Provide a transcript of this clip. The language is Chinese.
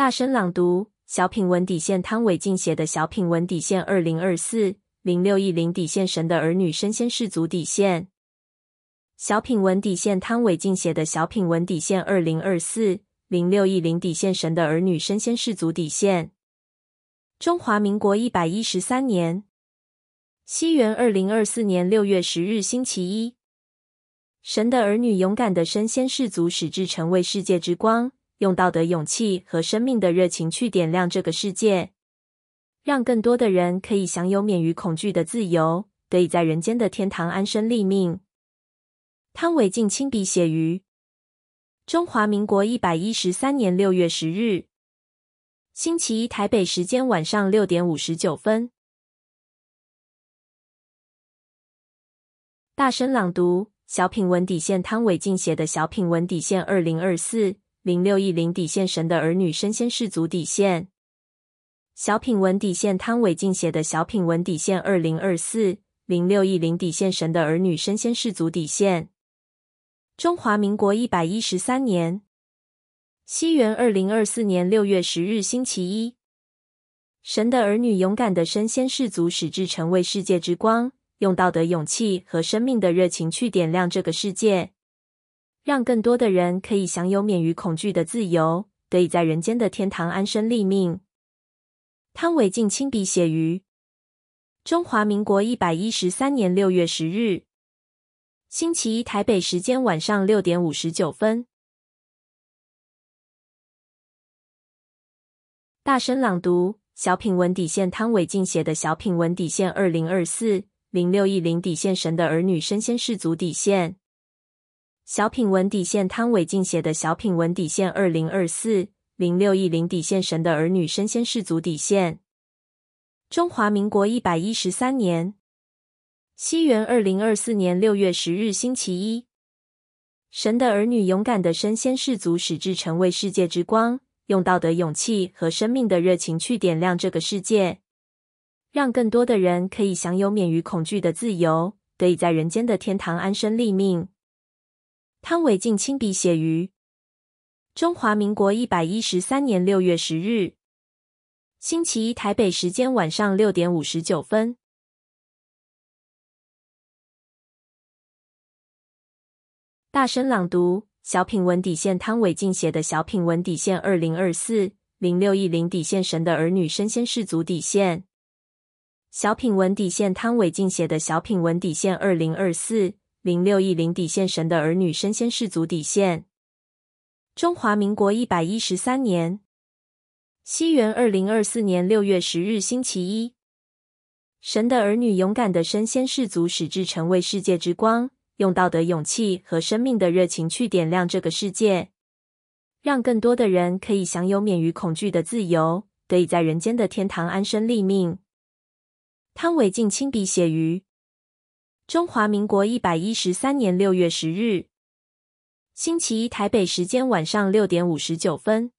大声朗读小品文底线，汤伟静写的《小品文底线》二零二四零六一零底线神的儿女身先士卒底线。小品文底线，汤伟静写的《小品文底线》二零二四零六一零底线神的儿女身先士卒底线。中华民国一百一十三年西元二零二四年六月十日星期一，神的儿女勇敢的身先士卒，使之成为世界之光。用道德勇气和生命的热情去点亮这个世界，让更多的人可以享有免于恐惧的自由，得以在人间的天堂安身立命。汤伟进亲笔写于中华民国一百一十三年六月十日，星期一，台北时间晚上六点五十九分。大声朗读小品文底线，汤伟敬写的小品文底线二零二四。零六一零底线神的儿女身先士卒底线小品文底线汤伟进写的小品文底线二零二四零六一零底线神的儿女身先士卒底线中华民国一百一十三年西元二零二四年六月十日星期一，神的儿女勇敢的身先士卒，使至成为世界之光，用道德勇气和生命的热情去点亮这个世界。让更多的人可以享有免于恐惧的自由，得以在人间的天堂安身立命。汤伟进亲笔写于中华民国一百一十三年六月十日星期一台北时间晚上六点五十九分。大声朗读小品文底线，汤伟进写的小品文底线二零二四零六一零底线神的儿女身先士卒底线。小品文底线，汤伟进写的《小品文底线二零二四零六一零底线神的儿女身先士卒底线》，中华民国一百一十三年西元二零二四年六月十日星期一，神的儿女勇敢的身先士卒，使之成为世界之光，用道德勇气和生命的热情去点亮这个世界，让更多的人可以享有免于恐惧的自由，得以在人间的天堂安身立命。汤伟进亲笔写于中华民国一百一十三年六月十日星期一台北时间晚上六点五十九分。大声朗读小品文底线，汤伟进写的小品文底线二零二四零六一零底线神的儿女身先士卒底线小品文底线，汤伟进写的小品文底线二零二四。零六亿零底线，神的儿女身先士卒，底线。中华民国一百一十三年，西元二零二四年六月十日星期一，神的儿女勇敢的身先士卒，使之成为世界之光，用道德勇气和生命的热情去点亮这个世界，让更多的人可以享有免于恐惧的自由，得以在人间的天堂安身立命。汤伟进亲笔写于。中华民国一百一十三年六月十日，星期一，台北时间晚上六点五十九分。